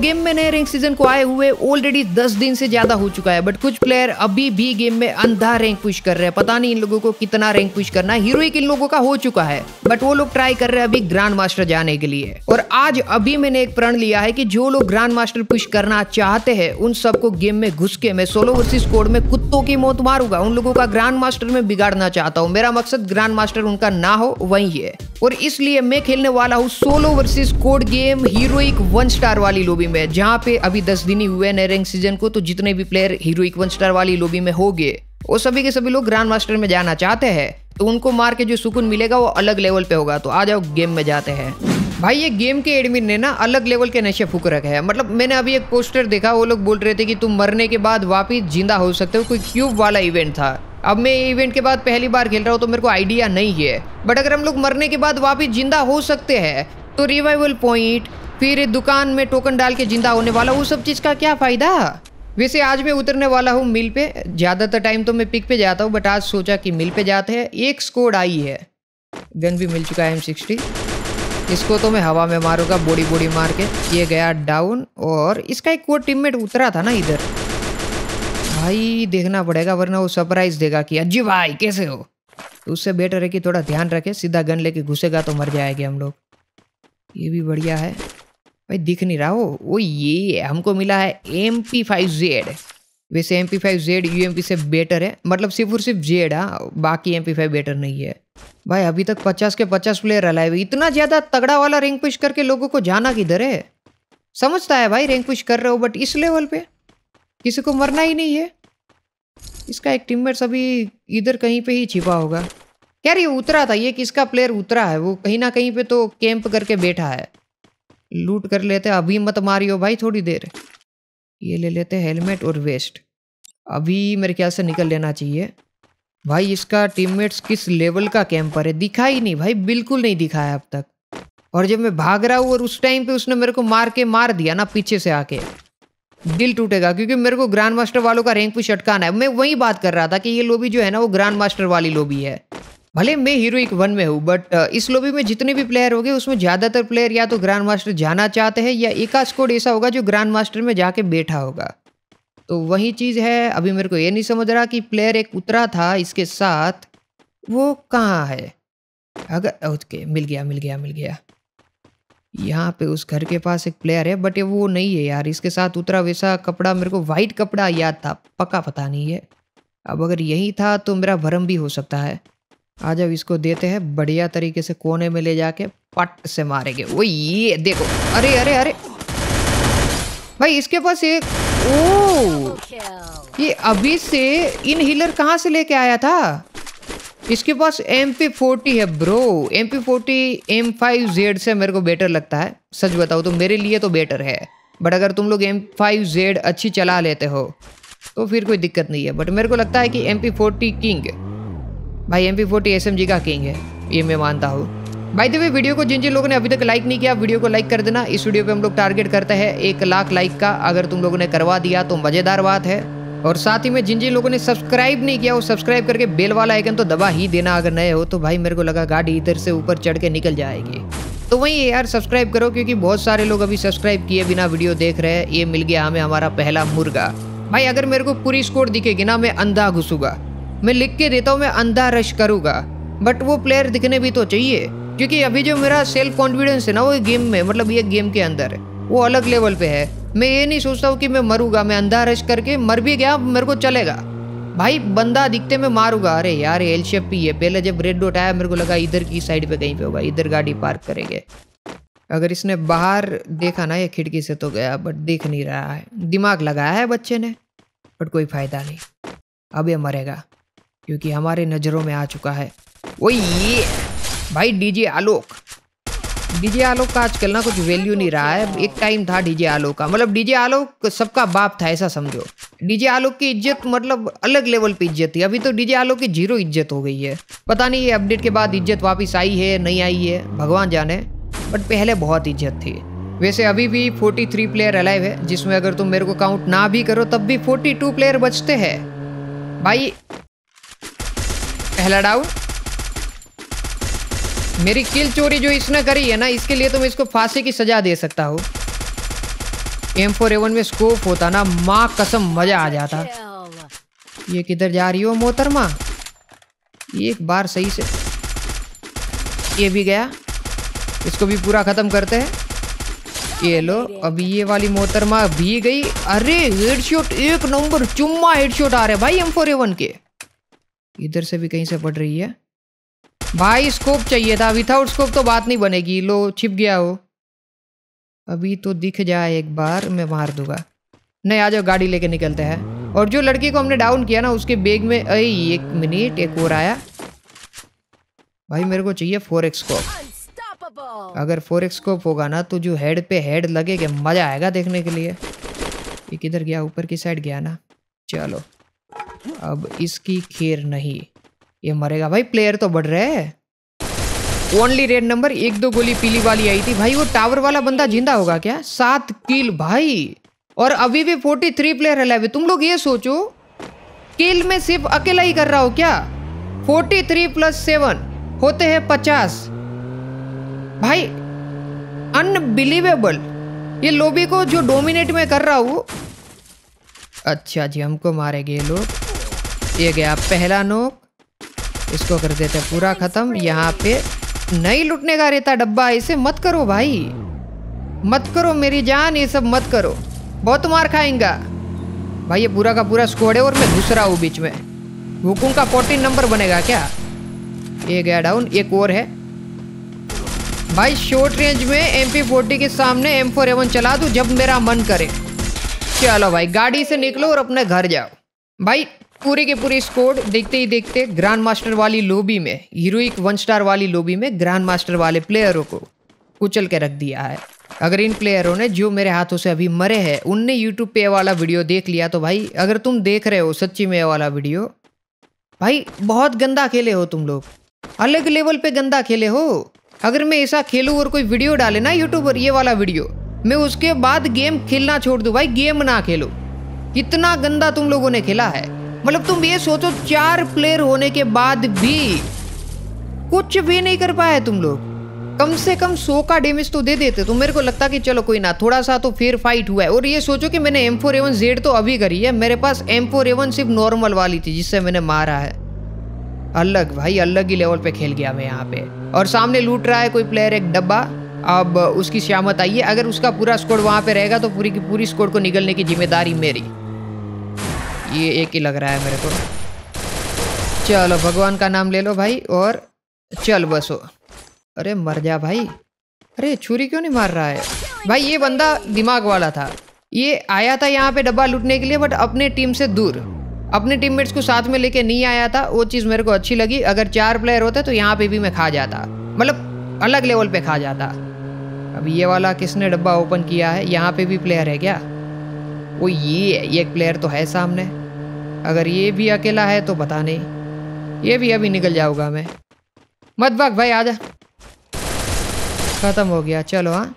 game में नए rank season को आए हुए ऑलरेडी 10 दिन से ज्यादा हो चुका है बट कुछ प्लेयर अभी भी गेम में अंधा रैंक पुश कर रहे हैं पता नहीं इन लोगों को कितना रैंक पुश करना है इन लोगों का हो चुका है बट वो लोग ट्राई कर रहे हैं अभी ग्रांड मास्टर जाने के लिए और आज अभी मैंने एक प्रण लिया है की जो लोग ग्रांड मास्टर पुश करना चाहते है उन सबको गेम में घुस के मैं सोलो वर्सिस कोड में कुत्तों की मौत मारूंगा उन लोगों का ग्रांड मास्टर में बिगाड़ना चाहता हूँ मेरा मकसद ग्रांड मास्टर उनका ना हो वही है और इसलिए मैं खेलने वाला हूँ solo versus squad game heroic one star वाली लोबी लॉबी में जहाँ पे अभी दस दिन ही हुए नए सीजन को तो जितने भी प्लेयर हीरोइक वन स्टार वाली लॉबी में हो गए वो सभी के सभी लोग ग्रांड मास्टर में जाना चाहते हैं तो उनको मार के जो सुकून मिलेगा वो अलग लेवल पे होगा तो आ जाओ गेम में जाते हैं भाई ये गेम के एडमिन ने ना अलग लेवल के नशे फूक रखे हैं मतलब मैंने अभी एक पोस्टर देखा वो लोग बोल रहे थे कि तुम मरने के बाद वापिस जिंदा हो सकते हो कोई क्यूब वाला इवेंट था अब मैं ये इवेंट के बाद पहली बार खेल रहा हूँ तो मेरे को आइडिया नहीं है बट अगर हम लोग मरने के बाद वापिस जिंदा हो सकते हैं तो रिवाइवल पॉइंट फिर दुकान में टोकन डाल के जिंदा होने वाला वो सब चीज़ का क्या फ़ायदा वैसे आज मैं उतरने वाला हूँ मिल पे ज़्यादातर टाइम तो मैं पिक पे जाता हूँ बट आज सोचा कि मिल पे जाते हैं एक स्कोड आई है गन भी मिल चुका है एम सिक्सटी इसको तो मैं हवा में मारूंगा बॉडी बॉडी मार के ये गया डाउन और इसका एक वो टीममेट उतरा था ना इधर भाई देखना पड़ेगा वरना वो सरप्राइज देगा कि अज्जी भाई कैसे हो तो उससे बेटर है कि थोड़ा ध्यान रखे सीधा गन लेके घुसेगा तो मर जाएगा हम लोग ये भी बढ़िया है भाई दिख नहीं रहा हो वो ये है हमको मिला है एम पी फाइव जेड वैसे M P five Z U M P से बेटर है मतलब सिर्फ और सिर्फ जेड हाँ बाकी एम पी फाइव बेटर नहीं है भाई अभी तक पचास के पचास प्लेयर हुए इतना ज़्यादा तगड़ा वाला रैंक पुश करके लोगों को जाना किधर है समझता है भाई रैंक पुश कर रहे हो बट इस लेवल पे किसी को मरना ही नहीं है इसका एक टीममेट्स अभी इधर कहीं पे ही छिपा होगा यार ये उतरा था ये किसका प्लेयर उतरा है वो कहीं ना कहीं पे तो कैंप करके बैठा है लूट कर लेते अभी मत मारियो भाई थोड़ी देर ये ले लेते हेलमेट और वेस्ट अभी मेरे ख्याल से निकल लेना चाहिए भाई इसका टीममेट्स किस लेवल का कैंपर है दिखा ही नहीं भाई बिल्कुल नहीं दिखाया अब तक और जब मैं भाग रहा हूँ और उस टाइम पे उसने मेरे को मार के मार दिया ना पीछे से आके दिल टूटेगा क्योंकि मेरे को ग्रैंड मास्टर वालों का रैंक पुश अटकाना है मैं वही बात कर रहा था कि ये लोबी जो है ना वो ग्रैंड मास्टर वाली लोबी है भले मैं हीरोइक वन में हूँ बट uh, इस लोबी में जितने भी प्लेयर होंगे उसमें ज़्यादातर प्लेयर या तो ग्रांड मास्टर जाना चाहते हैं या एक स्कोड ऐसा होगा जो ग्रांड मास्टर में जाके बैठा होगा तो वही चीज़ है अभी मेरे को ये नहीं समझ रहा कि प्लेयर एक उतरा था इसके साथ वो कहाँ है अगर ओके मिल गया मिल गया मिल गया यहाँ पे उस घर के पास एक प्लेयर है बट ये वो नहीं है यार इसके साथ उतरा वैसा कपड़ा मेरे को वाइट कपड़ा याद था पक्का पता नहीं है अब अगर यही था तो मेरा भरम भी हो सकता है आज अब इसको देते हैं बढ़िया तरीके से कोने में ले जाके पट से मारेंगे वो ये देखो अरे अरे अरे भाई इसके पास एक ओ ये अभी से इन हीलर कहाँ से लेके आया था इसके पास एम पी फोर्टी है bro M P forty M five Z से मेरे को बेटर लगता है सच बताओ तो मेरे लिए तो बेटर है बट अगर तुम लोग एम फाइव जेड अच्छी चला लेते हो तो फिर कोई दिक्कत नहीं है बट मेरे को लगता है कि एम पी फोर्टी किंग भाई M P forty S M G का किंग है ये मैं मानता हूँ भाई देवे वीडियो को जिन जिन लोगों ने अभी तक लाइक नहीं किया वीडियो को लाइक कर देना इस वीडियो पे हम लोग टारगेट करते हैं एक लाख लाइक का अगर तुम लोगों ने करवा दिया तो मज़ेदार बात है और साथ ही में जिन जिन लोगों ने सब्सक्राइब नहीं किया वो सब्सक्राइब करके बेल वाला आइकन तो दबा ही देना अगर नए हो तो भाई मेरे को लगा गाड़ी इधर से ऊपर चढ़ के निकल जाएगी तो वही यार सब्सक्राइब करो क्योंकि बहुत सारे लोग अभी सब्सक्राइब किए बिना वीडियो देख रहे हैं ये मिल गया हमें हमारा पहला मुर्गा भाई अगर मेरे को पूरी स्कोर दिखेगी ना मैं अंधा घुसूंगा मैं लिख के देता हूँ मैं अंधा रश करूँगा बट वो प्लेयर दिखने भी तो चाहिए क्योंकि अभी जो मेरा सेल्फ कॉन्फिडेंस है ना वो गेम में मतलब ये गेम के अंदर वो अलग लेवल पे है मैं ये नहीं सोचता हूँ कि मैं मरूंगा मैं अंधा रश करके मर भी गया मेरे को चलेगा भाई बंदा दिखते में मारूंगा अरे यार एल शेप पी है पहले जब रेड डॉट आया मेरे को लगा इधर की साइड पे कहीं पे होगा इधर गाड़ी पार्क करेंगे अगर इसने बाहर देखा ना ये खिड़की से तो गया बट देख नहीं रहा है दिमाग लगाया है बच्चे ने बट कोई फायदा नहीं अब ये मरेगा क्योंकि हमारे नज़रों में आ चुका है वो ये भाई डीजे आलोक डीजे आलोक का आजकल ना कुछ वैल्यू नहीं रहा है एक टाइम था डीजे आलोक का मतलब डीजे आलोक सबका बाप था ऐसा समझो डीजे आलोक की इज्जत मतलब अलग लेवल पे इज्जत थी अभी तो डीजे आलोक की जीरो इज्जत हो गई है पता नहीं ये अपडेट के बाद इज्जत वापस आई है नहीं आई है भगवान जाने बट पहले बहुत इज्जत थी वैसे अभी भी 43 प्लेयर अलाइव है जिसमें अगर तुम मेरे को काउंट ना भी करो तब भी 42 प्लेयर बचते हैं भाई पहला डाउन मेरी किल चोरी जो इसने करी है ना इसके लिए तो मैं इसको फांसी की सजा दे सकता हूँ एम फोर एवन में स्कोप होता ना माँ कसम मजा आ जाता ये किधर जा रही हो मोहतरमा एक बार सही से ये भी गया इसको भी पूरा ख़त्म करते हैं ये लो अभी ये वाली मोहतरमा भी गई अरे हेडशॉट एक नंबर चुम्मा हेडशॉट आ रहे भाई एम फोर एवन के इधर से भी कहीं से पड़ रही है भाई स्कोप चाहिए था विथआउट स्कोप तो बात नहीं बनेगी लो छिप गया हो अभी तो दिख जाए एक बार मैं मार दूंगा नहीं आ जाओ गाड़ी लेके निकलते हैं और जो लड़की को हमने डाउन किया ना उसके बैग में अरे एक मिनट एक और आया भाई मेरे को चाहिए फोर एक्स स्कोप अगर फोर एक्स स्कोप होगा ना तो जो हेड पे हेड लगेगा मजा आएगा देखने के लिए ये किधर गया ऊपर की साइड गया ना चलो अब इसकी खेर नहीं ये मरेगा भाई प्लेयर तो बढ़ रहे हैं ओनली रेड नंबर एक दो गोली पीली वाली आई थी भाई वो टावर वाला बंदा जिंदा होगा क्या सात किल भाई और अभी भी फोर्टी थ्री प्लेयर अलाइव है तुम लोग ये सोचो किल में सिर्फ अकेला ही कर रहा हो क्या फोर्टी थ्री प्लस सेवन होते हैं पचास भाई अनबिलीवेबल ये लोबी को जो डोमिनेट में कर रहा हूँ अच्छा जी हमको मारेंगे ये लोग ये गया पहला नोक इसको कर देते पूरा खत्म यहाँ पे नहीं लुटने का रहता डब्बा इसे मत करो भाई मत करो मेरी जान ये सब मत करो बहुत मार खाएंगा भाई ये पूरा का पूरा स्कोड है और मैं घुस रहा हूँ बीच में हुकुम का फोर्टीन नंबर बनेगा क्या ये गया डाउन एक और है भाई शॉर्ट रेंज में एम पी के सामने एम फोर एवन चला दूँ जब मेरा मन करे चलो भाई गाड़ी से निकलो और अपने घर जाओ भाई पूरे के पूरे स्कोर देखते ही देखते ग्रैंड मास्टर वाली लोबी में हीरोइक वन स्टार वाली लोबी में ग्रैंड मास्टर वाले प्लेयरों को कुचल के रख दिया है अगर इन प्लेयरों ने जो मेरे हाथों से अभी मरे हैं उनने यूट्यूब पे वाला वीडियो देख लिया तो भाई अगर तुम देख रहे हो सच्ची में वाला वीडियो भाई बहुत गंदा खेले हो तुम लोग अलग लेवल पे गंदा खेले हो अगर मैं ऐसा खेलूँ और कोई वीडियो डाले ना यूट्यूब पर ये वाला वीडियो मैं उसके बाद गेम खेलना छोड़ दूँ भाई गेम ना खेलो कितना गंदा तुम लोगों ने खेला है मतलब तुम ये सोचो चार प्लेयर होने के बाद भी कुछ भी नहीं कर पाए तुम लोग कम से कम सौ का डेमेज तो दे देते तो मेरे को लगता कि चलो कोई ना थोड़ा सा तो फिर फाइट हुआ है और ये सोचो कि मैंने एम फोर एवन जेड तो अभी करी है मेरे पास एम फोर एवन सिर्फ नॉर्मल वाली थी जिससे मैंने मारा है अलग भाई अलग ही लेवल पे खेल गया मैं यहाँ पे और सामने लूट रहा है कोई प्लेयर एक डब्बा अब उसकी श्यामत आई है अगर उसका पूरा स्कोर वहाँ पे रहेगा तो पूरी की पूरी स्कोर को निकलने की जिम्मेदारी मेरी ये एक ही लग रहा है मेरे को चलो भगवान का नाम ले लो भाई और चल बसो अरे मर जा भाई अरे छुरी क्यों नहीं मार रहा है भाई ये बंदा दिमाग वाला था ये आया था यहाँ पे डब्बा लूटने के लिए बट अपने टीम से दूर अपने टीममेट्स को साथ में लेके नहीं आया था वो चीज़ मेरे को अच्छी लगी अगर चार प्लेयर होते तो यहाँ पे भी मैं खा जाता मतलब अलग लेवल पे खा जाता अब ये वाला किसने डब्बा ओपन किया है यहाँ पे भी प्लेयर है क्या वो ये एक प्लेयर तो है सामने अगर ये भी अकेला है तो पता नहीं ये भी अभी निकल जाऊंगा मैं मत भाग भाई आजा खत्म हो गया चलो हाँ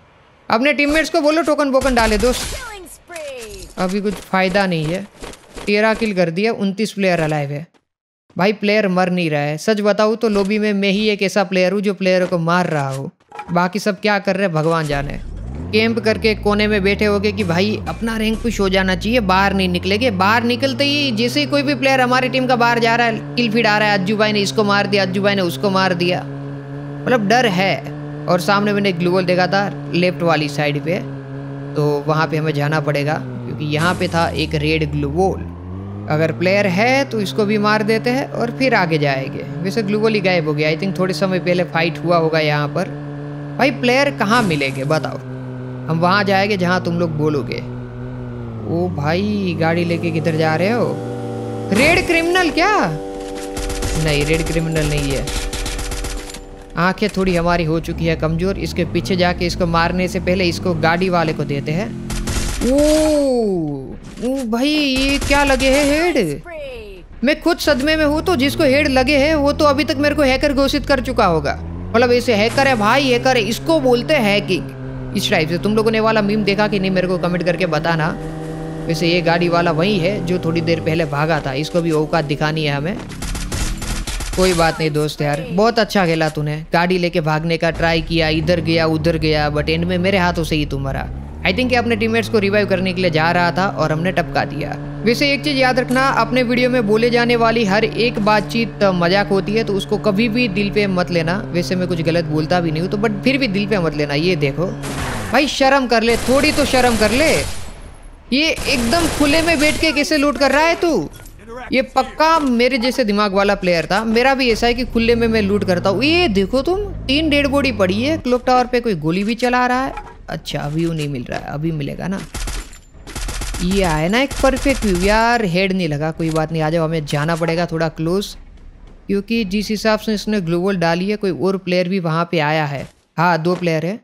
अपने टीममेट्स को बोलो टोकन बोकन डाले दोस्त अभी कुछ फ़ायदा नहीं है तेरह किल कर दिया उनतीस प्लेयर अलाइव है भाई प्लेयर मर नहीं रहा है सच बताऊँ तो लोबी में मैं ही एक ऐसा प्लेयर हूँ जो प्लेयर को मार रहा हूँ बाकी सब क्या कर रहे हैं भगवान जाने कैंप करके कोने में बैठे होगे कि भाई अपना रैंक पुश हो जाना चाहिए बाहर नहीं निकलेंगे बाहर निकलते ही जैसे ही कोई भी प्लेयर हमारी टीम का बाहर जा रहा है किल फीड आ रहा है अज्जू भाई ने इसको मार दिया अज्जू भाई ने उसको मार दिया मतलब डर है और सामने मैंने ग्लोबल देखा था लेफ्ट वाली साइड पे तो वहाँ पे हमें जाना पड़ेगा क्योंकि यहाँ पे था एक रेड ग्लूवोल अगर प्लेयर है तो इसको भी मार देते हैं और फिर आगे जाएंगे वैसे ग्लूबल ही गायब हो गया आई थिंक थोड़े समय पहले फाइट हुआ होगा यहाँ पर भाई प्लेयर कहाँ मिलेंगे बताओ हम वहाँ जाएंगे जहाँ तुम लोग बोलोगे ओ भाई गाड़ी लेके किधर जा रहे हो रेड क्रिमिनल क्या नहीं रेड क्रिमिनल नहीं है आंखें थोड़ी हमारी हो चुकी है कमज़ोर इसके पीछे जाके इसको मारने से पहले इसको गाड़ी वाले को देते हैं ओ, ओ भाई ये क्या लगे है हेड मैं खुद सदमे में हूँ तो जिसको हेड लगे हैं वो तो अभी तक मेरे को हैकर घोषित कर चुका होगा मतलब इसे हैकर है भाई हैकर है इसको बोलते हैं हैकिंग इस टाइप से तुम लोगों ने वाला मीम देखा कि नहीं मेरे को कमेंट करके बताना वैसे ये गाड़ी वाला वही है जो थोड़ी देर पहले भागा था इसको भी औकात दिखानी है हमें कोई बात नहीं दोस्त यार बहुत अच्छा खेला तूने गाड़ी लेके भागने का ट्राई किया इधर गया उधर गया बट एंड में मेरे हाथों से ही तुम्हारा मरा आई थिंक अपने टीममेट्स को रिवाइव करने के लिए जा रहा था और हमने टपका दिया वैसे एक चीज़ याद रखना अपने वीडियो में बोले जाने वाली हर एक बातचीत मजाक होती है तो उसको कभी भी दिल पे मत लेना वैसे मैं कुछ गलत बोलता भी नहीं हूँ तो बट फिर भी दिल पे मत लेना ये देखो भाई शर्म कर ले थोड़ी तो शर्म कर ले ये एकदम खुले में बैठ के कैसे लूट कर रहा है तू ये पक्का मेरे जैसे दिमाग वाला प्लेयर था मेरा भी ऐसा है कि खुले में मैं लूट करता हूँ ये देखो तुम तीन डेड बॉडी पड़ी है क्लॉक टावर पे कोई गोली भी चला रहा है अच्छा अभी वो नहीं मिल रहा है अभी मिलेगा ना ये आया ना एक परफेक्ट व्यू यार हेड नहीं लगा कोई बात नहीं आ जाओ हमें जाना पड़ेगा थोड़ा क्लोज क्योंकि जिस हिसाब से इसने ग्लोबल डाली है कोई और प्लेयर भी वहाँ पे आया है हाँ दो प्लेयर है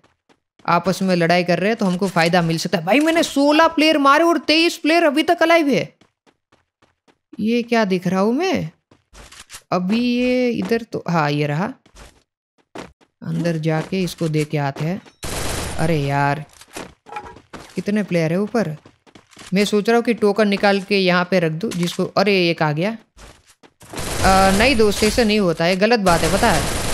आपस में लड़ाई कर रहे हैं तो हमको फ़ायदा मिल सकता है भाई मैंने 16 प्लेयर मारे और 23 प्लेयर अभी तक अलाइव है ये क्या दिख रहा हूँ मैं अभी ये इधर तो हाँ ये रहा अंदर जाके इसको दे के आते हैं अरे यार कितने प्लेयर है ऊपर मैं सोच रहा हूँ कि टोकन निकाल के यहाँ पे रख दूँ जिसको अरे एक आ गया आ, नहीं दोस्त ऐसे नहीं होता है गलत बात है पता है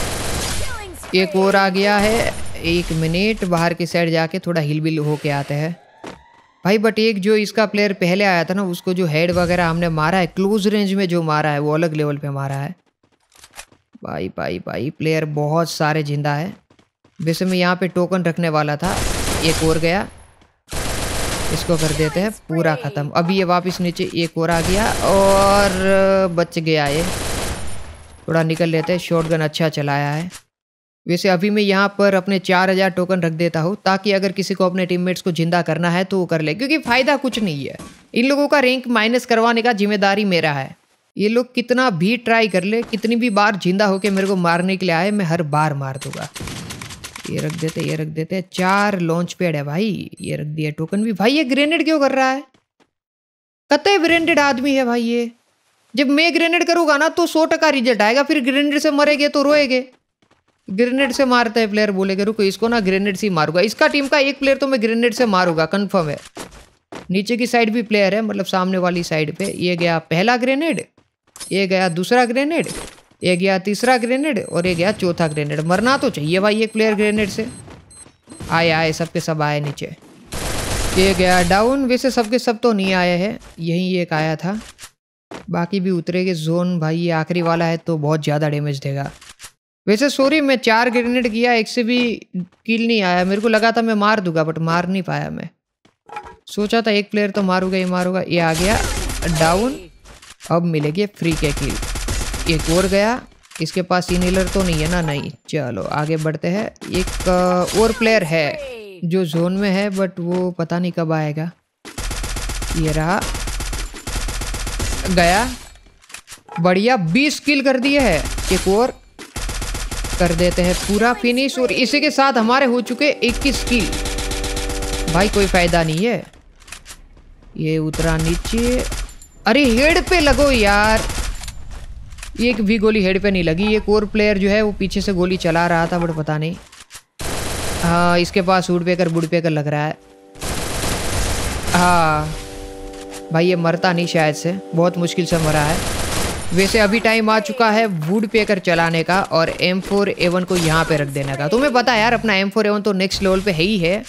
एक और आ गया है एक मिनट बाहर की साइड जाके थोड़ा हिल बिल होके आते हैं भाई बट एक जो इसका प्लेयर पहले आया था ना उसको जो हेड वगैरह हमने मारा है क्लोज रेंज में जो मारा है वो अलग लेवल पे मारा है भाई भाई भाई प्लेयर बहुत सारे जिंदा है वैसे मैं यहाँ पे टोकन रखने वाला था एक और गया इसको कर देते हैं पूरा ख़त्म अभी ये वापस नीचे एक और आ गया और बच गया ये थोड़ा निकल लेते हैं गन अच्छा चलाया है वैसे अभी मैं यहाँ पर अपने 4000 टोकन रख देता हूँ ताकि अगर किसी को अपने टीममेट्स को जिंदा करना है तो वो कर ले क्योंकि फ़ायदा कुछ नहीं है इन लोगों का रैंक माइनस करवाने का जिम्मेदारी मेरा है ये लोग कितना भी ट्राई कर ले कितनी भी बार जिंदा होकर मेरे को मारने के लिए आए मैं हर बार मार दूंगा ये रख देते ये रख देते चार लॉन्च पेड है भाई ये रख दिया टोकन भी भाई ये ग्रेनेड क्यों कर रहा है कत ब्रेंडेड आदमी है भाई ये जब मैं ग्रेनेड करूंगा ना तो सौ टका रिजल्ट आएगा फिर ग्रेनेड से मरेगे तो रोएगे ग्रेनेड से मारते है प्लेयर बोलेगे रुको इसको ना ग्रेनेड तो से मारूंगा इसका टीम का एक प्लेयर तो मैं ग्रेनेड से मारूंगा कन्फर्म है नीचे की साइड भी प्लेयर है मतलब सामने वाली साइड पे ये गया पहला ग्रेनेड ये गया दूसरा ग्रेनेड एक गया तीसरा ग्रेनेड और एक गया चौथा ग्रेनेड मरना तो चाहिए भाई एक प्लेयर ग्रेनेड से आए आए सबके सब आए नीचे ये गया डाउन वैसे सबके सब तो नहीं आए हैं यही एक आया था बाकी भी उतरे के जोन भाई ये आखिरी वाला है तो बहुत ज़्यादा डैमेज देगा वैसे सॉरी मैं चार ग्रेनेड किया एक से भी किल नहीं आया मेरे को लगा था मैं मार दूंगा बट मार नहीं पाया मैं सोचा था एक प्लेयर तो मारूंगा ही मारूंगा ये आ गया डाउन अब मिलेगी फ्री के किल एक और गया इसके पास इनहेलर तो नहीं है ना नहीं चलो आगे बढ़ते हैं एक और प्लेयर है जो जोन में है बट वो पता नहीं कब आएगा ये रहा गया बढ़िया बीस किल कर दिए है एक और कर देते हैं पूरा फिनिश और इसी के साथ हमारे हो चुके इक्कीस किल भाई कोई फायदा नहीं है ये उतरा नीचे अरे हेड पे लगो यार ये एक भी गोली हेड पे नहीं लगी ये कोर प्लेयर जो है वो पीछे से गोली चला रहा था बट पता नहीं हाँ इसके पास वुड पेकर वुड पेकर लग रहा है हाँ भाई ये मरता नहीं शायद से बहुत मुश्किल से मरा है वैसे अभी टाइम आ चुका है वुड पेकर चलाने का और एम फोर एवन को यहाँ पे रख देने का तुम्हें पता यार अपना एम फोर एवन तो नेक्स्ट लेवल पे है ही है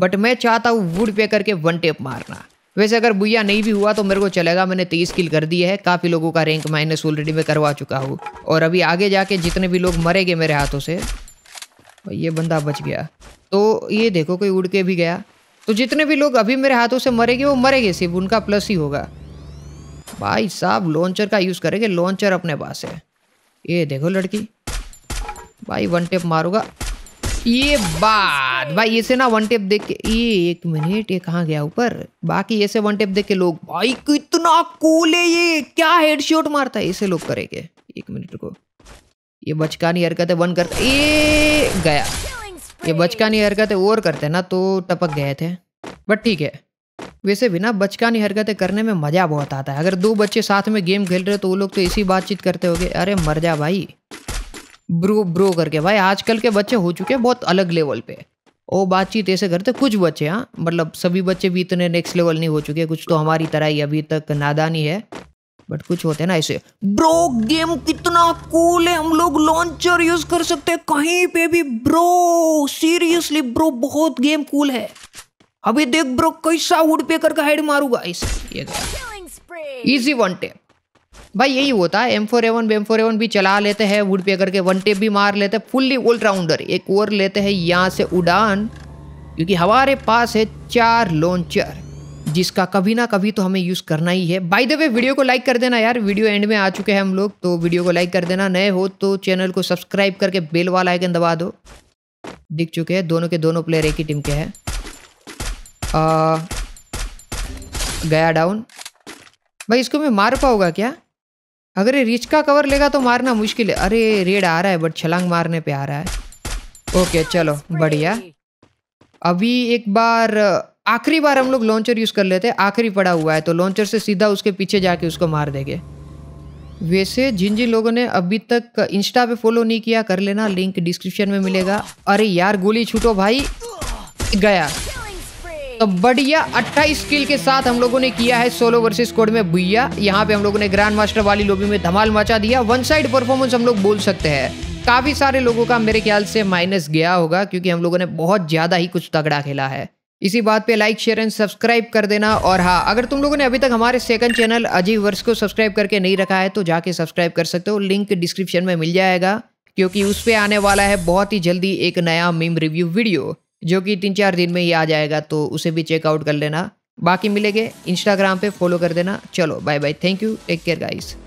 बट मैं चाहता हूँ वुड पेकर के वन टेप मारना वैसे अगर बुया नहीं भी हुआ तो मेरे को चलेगा मैंने तेईस किल कर दिए है काफ़ी लोगों का रैंक माइनस ऑलरेडी मैं करवा चुका हूँ और अभी आगे जाके जितने भी लोग मरेंगे मेरे हाथों से ये बंदा बच गया तो ये देखो कोई उड़ के भी गया तो जितने भी लोग अभी मेरे हाथों से मरेंगे वो मरेंगे सिर्फ उनका प्लस ही होगा भाई साहब लॉन्चर का यूज़ करेंगे लॉन्चर अपने पास है ये देखो लड़की भाई वन टेप मारूंगा ये बात भाई ऐसे ना वन टेप देख के ये एक मिनट ये कहाँ गया ऊपर बाकी ऐसे वन टेप देख के लोग भाई कितना कूल है ये क्या हेडशॉट मारता है ऐसे लोग करेंगे एक मिनट को ये बचका नहीं हरकत है वन करते ये गया ये बचका नहीं हरकत है और करते ना तो टपक गए थे बट ठीक है वैसे भी ना बचका बचकानी हरकतें करने में मज़ा बहुत आता है अगर दो बच्चे साथ में गेम खेल रहे तो वो लोग तो इसी बातचीत करते हो अरे मर जा भाई ब्रो ब्रो करके भाई आजकल के बच्चे हो चुके हैं बहुत अलग लेवल पे वो बातचीत ऐसे करते कुछ बच्चे हाँ मतलब सभी बच्चे भी इतने नेक्स्ट लेवल नहीं हो चुके कुछ तो हमारी तरह ही अभी तक नादानी है बट कुछ होते हैं ना ऐसे ब्रो गेम कितना कूल है हम लोग लॉन्चर यूज कर सकते हैं कहीं पे भी ब्रो सीरियसली ब्रो बहुत गेम कूल है अभी देख ब्रो कैसा उड़ पे करके हेड मारूंगा इजी वन टेप भाई यही होता है M four A one M four A one भी चला लेते हैं वुड पे करके वन टेप भी मार लेते हैं फुल्ली ऑलराउंडर एक और लेते हैं यहाँ से उड़ान क्योंकि हमारे पास है चार लॉन्चर जिसका कभी ना कभी तो हमें यूज़ करना ही है बाय द वे वीडियो को लाइक कर देना यार वीडियो एंड में आ चुके हैं हम लोग तो वीडियो को लाइक कर देना नए हो तो चैनल को सब्सक्राइब करके बेल वाला आइकन दबा दो दिख चुके हैं दोनों के दोनों प्लेयर एक ही टीम के हैं गया डाउन भाई इसको मैं मार पाऊंगा क्या अगर ये रिच का कवर लेगा तो मारना मुश्किल है अरे रेड आ रहा है बट छलांग मारने पे आ रहा है ओके चलो बढ़िया अभी एक बार आखिरी बार हम लोग लॉन्चर यूज़ कर लेते हैं आखिरी पड़ा हुआ है तो लॉन्चर से सीधा उसके पीछे जाके उसको मार देंगे वैसे जिन जिन लोगों ने अभी तक इंस्टा पे फॉलो नहीं किया कर लेना लिंक डिस्क्रिप्शन में मिलेगा अरे यार गोली छूटो भाई गया तो बढ़िया 28 स्किल के साथ हम लोगों ने किया है सोलो वर्सेस कोड में भुया यहाँ पे हम लोगों ने ग्रैंड मास्टर वाली लोबी में धमाल मचा दिया वन साइड परफॉर्मेंस हम लोग बोल सकते हैं काफी सारे लोगों का मेरे ख्याल से माइनस गया होगा क्योंकि हम लोगों ने बहुत ज्यादा ही कुछ तगड़ा खेला है इसी बात पे लाइक शेयर एंड सब्सक्राइब कर देना और हाँ अगर तुम लोगों ने अभी तक हमारे सेकंड चैनल अजीब वर्ष को सब्सक्राइब करके नहीं रखा है तो जाके सब्सक्राइब कर सकते हो लिंक डिस्क्रिप्शन में मिल जाएगा क्योंकि उस पर आने वाला है बहुत ही जल्दी एक नया मीम रिव्यू वीडियो जो कि तीन चार दिन में ही आ जाएगा तो उसे भी चेकआउट कर लेना बाकी मिलेंगे इंस्टाग्राम पे फॉलो कर देना चलो bye bye thank you take care guys